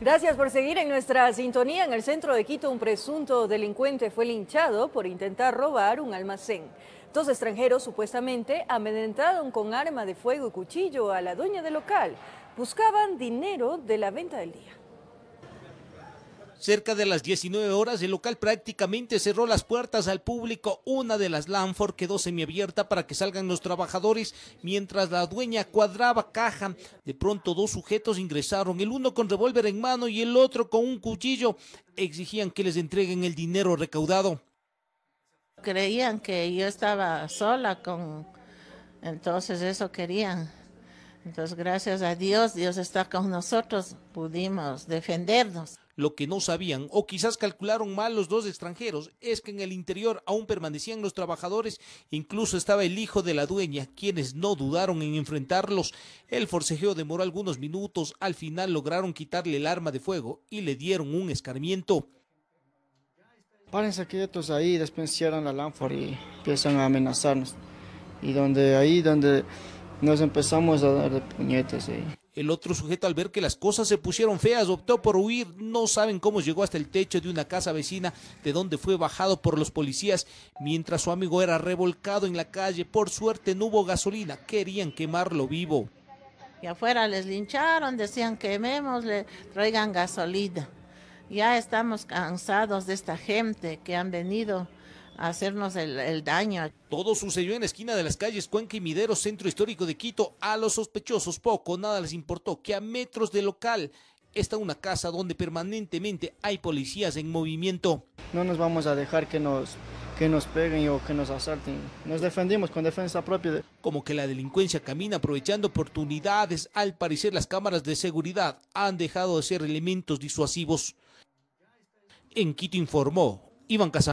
Gracias por seguir en nuestra sintonía. En el centro de Quito, un presunto delincuente fue linchado por intentar robar un almacén. Dos extranjeros supuestamente amedrentaron con arma de fuego y cuchillo a la dueña del local. Buscaban dinero de la venta del día. Cerca de las 19 horas, el local prácticamente cerró las puertas al público. Una de las Lanford quedó semiabierta para que salgan los trabajadores, mientras la dueña cuadraba caja. De pronto, dos sujetos ingresaron, el uno con revólver en mano y el otro con un cuchillo. Exigían que les entreguen el dinero recaudado. Creían que yo estaba sola con... Entonces eso querían. Entonces, gracias a Dios, Dios está con nosotros, pudimos defendernos. Lo que no sabían, o quizás calcularon mal los dos extranjeros, es que en el interior aún permanecían los trabajadores, incluso estaba el hijo de la dueña, quienes no dudaron en enfrentarlos. El forcejeo demoró algunos minutos, al final lograron quitarle el arma de fuego y le dieron un escarmiento. Párense quietos ahí, después la lámpara y empiezan a amenazarnos. Y donde ahí, donde nos empezamos a dar de puñetes ahí. El otro sujeto al ver que las cosas se pusieron feas optó por huir. No saben cómo llegó hasta el techo de una casa vecina de donde fue bajado por los policías mientras su amigo era revolcado en la calle. Por suerte no hubo gasolina. Querían quemarlo vivo. Y afuera les lincharon, decían quememos, le traigan gasolina. Ya estamos cansados de esta gente que han venido hacernos el, daño. Todo sucedió en la esquina de las calles Cuenca y Midero, centro histórico de Quito. A los sospechosos poco, nada les importó que a metros del local está una casa donde permanentemente hay policías en movimiento. No nos vamos a dejar que nos que nos peguen o que nos asalten. Nos defendimos con defensa propia. Como que la delincuencia camina aprovechando oportunidades, al parecer las cámaras de seguridad han dejado de ser elementos disuasivos. En Quito informó Iván Casano.